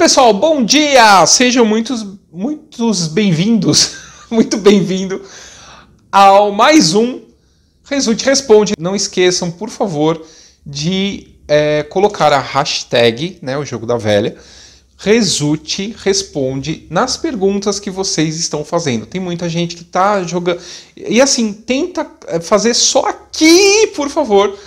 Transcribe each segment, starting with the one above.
pessoal, bom dia! Sejam muitos, muitos bem-vindos, muito bem-vindo ao mais um Resulte Responde. Não esqueçam, por favor, de é, colocar a hashtag, né, o jogo da velha, Resulte Responde nas perguntas que vocês estão fazendo. Tem muita gente que está jogando. E assim, tenta é, fazer só aqui, por favor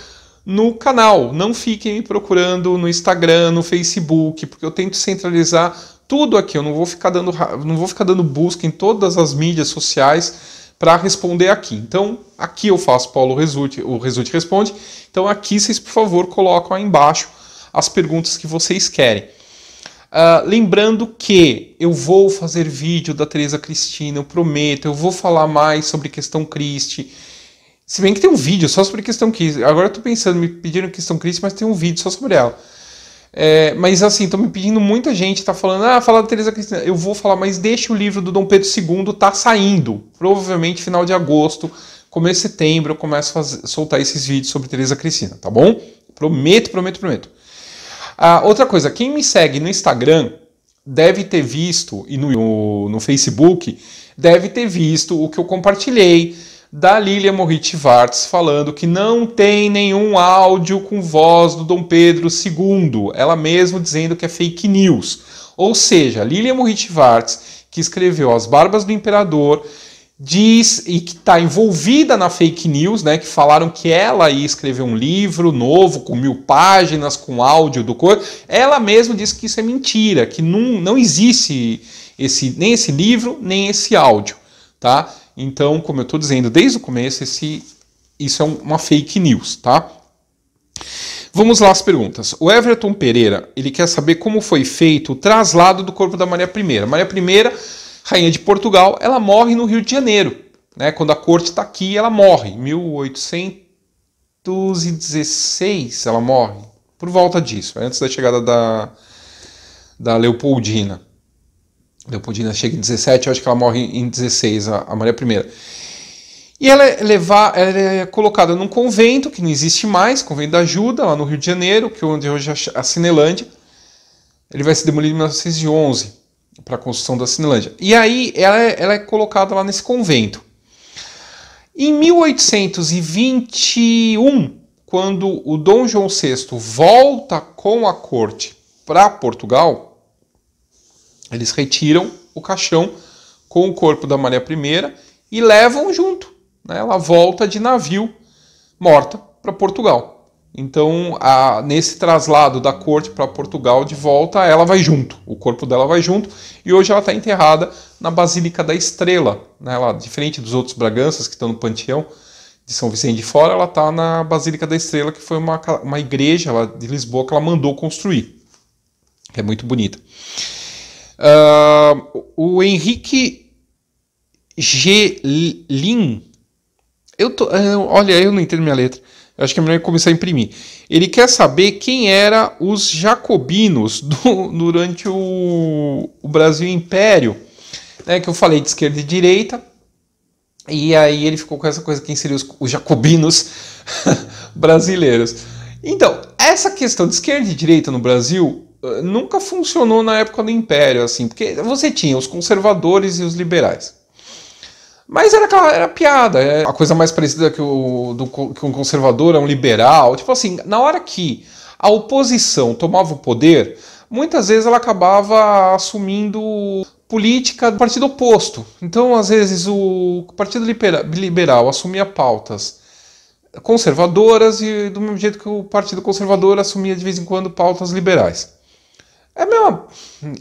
no canal. Não fiquem me procurando no Instagram, no Facebook, porque eu tento centralizar tudo aqui. Eu não vou ficar dando, não vou ficar dando busca em todas as mídias sociais para responder aqui. Então, aqui eu faço Paulo Resulte, o Resulte responde. Então, aqui vocês, por favor, colocam aí embaixo as perguntas que vocês querem. Uh, lembrando que eu vou fazer vídeo da Teresa Cristina, eu prometo, eu vou falar mais sobre questão Cristi. Se bem que tem um vídeo só sobre questão crise Agora eu tô pensando, me pediram questão crise mas tem um vídeo só sobre ela. É, mas assim, estão me pedindo muita gente, tá falando, ah, fala da Teresa Cristina. Eu vou falar, mas deixa o livro do Dom Pedro II, tá saindo. Provavelmente final de agosto, começo de setembro, eu começo a fazer, soltar esses vídeos sobre Teresa Cristina, tá bom? Prometo, prometo, prometo. Ah, outra coisa, quem me segue no Instagram deve ter visto, e no, no Facebook, deve ter visto o que eu compartilhei da Lilia Morrit Vartz falando que não tem nenhum áudio com voz do Dom Pedro II, ela mesma dizendo que é fake news. Ou seja, Lilia Morrit Vartz, que escreveu As Barbas do Imperador, diz e que está envolvida na fake news, né? Que falaram que ela ia escrever um livro novo com mil páginas, com áudio do cor. Ela mesma disse que isso é mentira, que não, não existe esse nem esse livro nem esse áudio, tá? Então, como eu estou dizendo desde o começo, esse, isso é uma fake news, tá? Vamos lá às perguntas. O Everton Pereira, ele quer saber como foi feito o traslado do corpo da Maria I. Maria I, rainha de Portugal, ela morre no Rio de Janeiro. Né? Quando a corte está aqui, ela morre. Em 1816 ela morre. Por volta disso, antes da chegada da, da Leopoldina. Leopoldina chega em 17, acho que ela morre em 16, a Maria I. E ela é, levar, ela é colocada num convento que não existe mais, convento da ajuda, lá no Rio de Janeiro, que é onde hoje é a Cinelândia. Ele vai se demolir em 1911 para a construção da Cinelândia. E aí ela é, ela é colocada lá nesse convento. Em 1821, quando o Dom João VI volta com a corte para Portugal, eles retiram o caixão com o corpo da Maria I e levam junto. Né? Ela volta de navio morta para Portugal. Então, a, nesse traslado da corte para Portugal de volta, ela vai junto, o corpo dela vai junto, e hoje ela está enterrada na Basílica da Estrela. Né? Ela, diferente dos outros Braganças que estão no panteão de São Vicente de Fora, ela está na Basílica da Estrela, que foi uma, uma igreja de Lisboa que ela mandou construir. É muito bonita. Uh, o Henrique G. Lin. Eu tô, olha, eu não entendo minha letra. Eu acho que é melhor começar a imprimir. Ele quer saber quem era os jacobinos do, durante o, o, Brasil Império. Né, que eu falei de esquerda e direita. E aí ele ficou com essa coisa: quem seriam os, os jacobinos brasileiros? Então, essa questão de esquerda e direita no Brasil nunca funcionou na época do Império, assim, porque você tinha os conservadores e os liberais. Mas era, aquela, era piada, é a coisa mais parecida que, o, do, que um conservador é um liberal. Tipo assim, na hora que a oposição tomava o poder, muitas vezes ela acabava assumindo política do partido oposto. Então, às vezes, o Partido Liberal assumia pautas conservadoras e do mesmo jeito que o Partido Conservador assumia de vez em quando pautas liberais. É a mesma.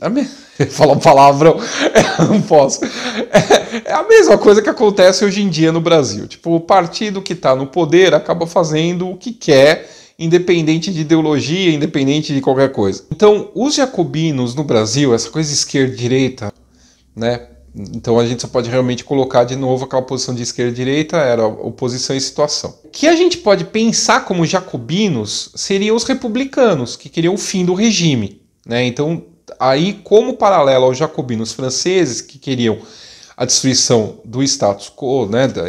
É a me... Falar um palavrão, não posso. É, é, a mesma coisa que acontece hoje em dia no Brasil. Tipo, o partido que está no poder acaba fazendo o que quer, independente de ideologia, independente de qualquer coisa. Então, os jacobinos no Brasil, essa coisa esquerda-direita, né? Então a gente só pode realmente colocar de novo aquela posição de esquerda e direita, era oposição e situação. O que a gente pode pensar como jacobinos seriam os republicanos, que queriam o fim do regime. Né? Então, aí, como paralelo aos jacobinos franceses que queriam a destruição do status quo, né, da,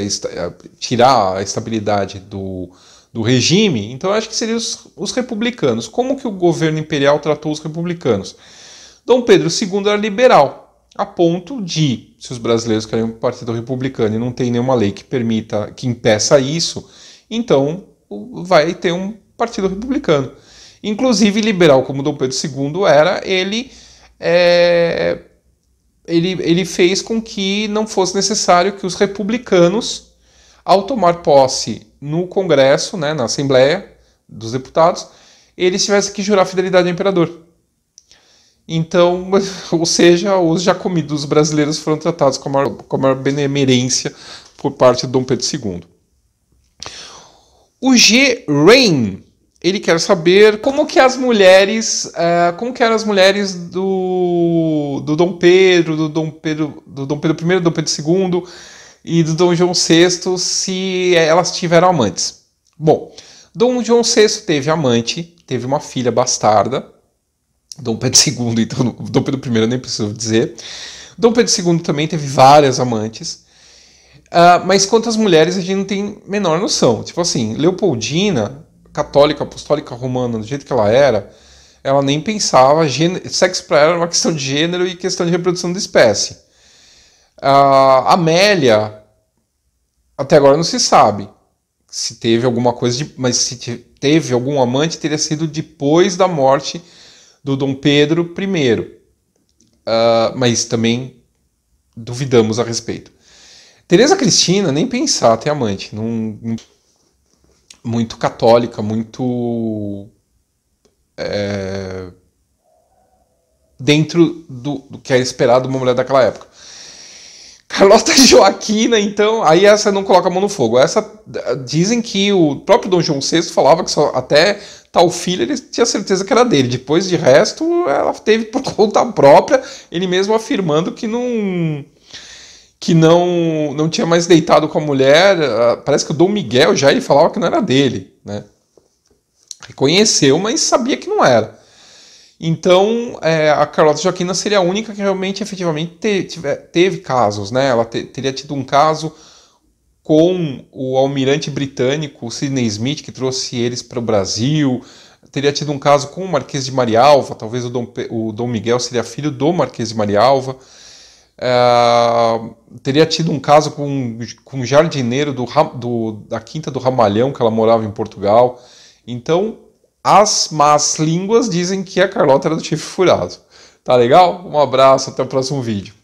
tirar a estabilidade do, do regime, então acho que seriam os, os, republicanos. Como que o governo imperial tratou os republicanos? Dom Pedro II era liberal, a ponto de, se os brasileiros querem um partido republicano e não tem nenhuma lei que permita, que impeça isso, então vai ter um partido republicano. Inclusive, liberal como Dom Pedro II era, ele, é, ele, ele fez com que não fosse necessário que os republicanos, ao tomar posse no Congresso, né, na Assembleia dos Deputados, eles tivessem que jurar fidelidade ao imperador. Então, ou seja, os jacomidos brasileiros foram tratados com a maior, com a maior benemerência por parte de Dom Pedro II. O G. Rain ele quer saber como que as mulheres, uh, como que eram as mulheres do, do Dom Pedro, do Dom Pedro, do Dom Pedro I, do Dom Pedro II e do Dom João VI, se elas tiveram amantes. Bom, Dom João VI teve amante, teve uma filha bastarda, Dom Pedro II, então Dom Pedro I nem preciso dizer. Dom Pedro II também teve várias amantes. Uh, mas quantas mulheres a gente não tem menor noção. Tipo assim, Leopoldina católica, apostólica romana, do jeito que ela era, ela nem pensava, gênero, sexo para ela era uma questão de gênero e questão de reprodução da espécie. A Amélia, até agora não se sabe se teve alguma coisa, de, mas se teve algum amante, teria sido depois da morte do Dom Pedro I. Uh, ah, mas também duvidamos a respeito. Teresa Cristina nem pensar ter amante. Não, muito católica, muito. É, dentro do, do que era é esperado de uma mulher daquela época. Carlota Joaquina, então, aí essa não coloca a mão no fogo. Essa dizem que o próprio Dom João VI falava que só até tal filho ele tinha certeza que era dele. Depois de resto, ela teve por conta própria, ele mesmo afirmando que não que não não tinha mais deitado com a mulher. Ah, parece que o Dom Miguel já ele falava que não era dele, né? Reconheceu, mas sabia que não era. Então, é, a Carlota Joaquina seria a única que realmente, efetivamente, te, teve casos, né? Ela te, teria tido um caso com o almirante britânico Sidney Smith, que trouxe eles para o Brasil. Teria tido um caso com o Marquês de Marialva, talvez o Dom, o Dom Miguel seria filho do Marquês de Marialva. Alva é, teria tido um caso com, com um jardineiro do, do, da Quinta do Ramalhão, que ela morava em Portugal. Então, as más línguas dizem que a Carlota era do chifre tipo furado. Tá legal? Um abraço, até o próximo vídeo.